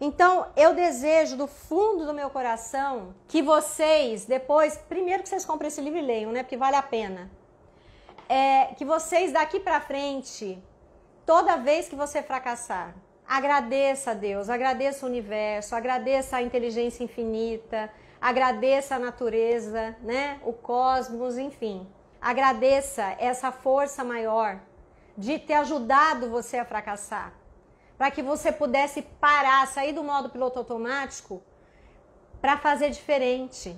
Então, eu desejo do fundo do meu coração que vocês, depois, primeiro que vocês comprem esse livro e leiam, né? Porque vale a pena. É, que vocês daqui para frente, toda vez que você fracassar, agradeça a Deus, agradeça o universo, agradeça a inteligência infinita, agradeça a natureza, né? O cosmos, enfim. Agradeça essa força maior de ter ajudado você a fracassar para que você pudesse parar, sair do modo piloto automático para fazer diferente.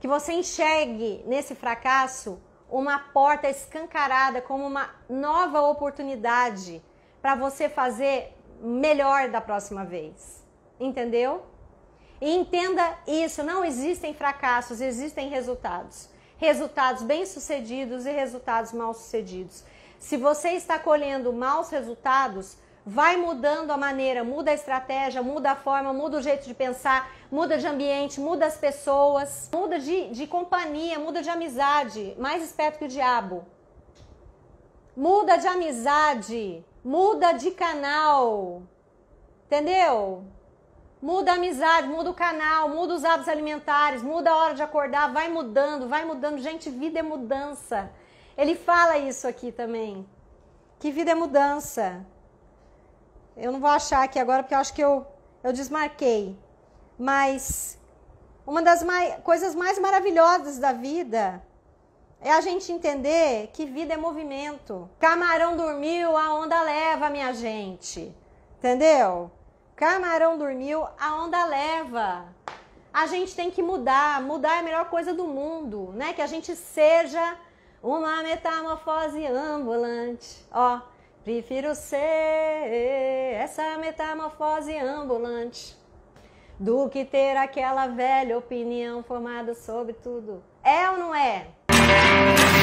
Que você enxergue nesse fracasso uma porta escancarada como uma nova oportunidade para você fazer melhor da próxima vez. Entendeu? E entenda isso, não existem fracassos, existem resultados. Resultados bem-sucedidos e resultados mal-sucedidos. Se você está colhendo maus resultados, vai mudando a maneira, muda a estratégia, muda a forma, muda o jeito de pensar, muda de ambiente, muda as pessoas, muda de, de companhia, muda de amizade, mais esperto que o diabo. Muda de amizade, muda de canal, entendeu? Muda a amizade, muda o canal, muda os hábitos alimentares, muda a hora de acordar, vai mudando, vai mudando. Gente, vida é mudança. Ele fala isso aqui também. Que vida é mudança. Eu não vou achar aqui agora porque eu acho que eu, eu desmarquei. Mas uma das mai coisas mais maravilhosas da vida é a gente entender que vida é movimento. Camarão dormiu, a onda leva, minha gente. Entendeu? Camarão dormiu, a onda leva. A gente tem que mudar. Mudar é a melhor coisa do mundo, né? Que a gente seja uma metamorfose ambulante. Ó, Prefiro ser essa metamorfose ambulante do que ter aquela velha opinião formada sobre tudo. É ou não é?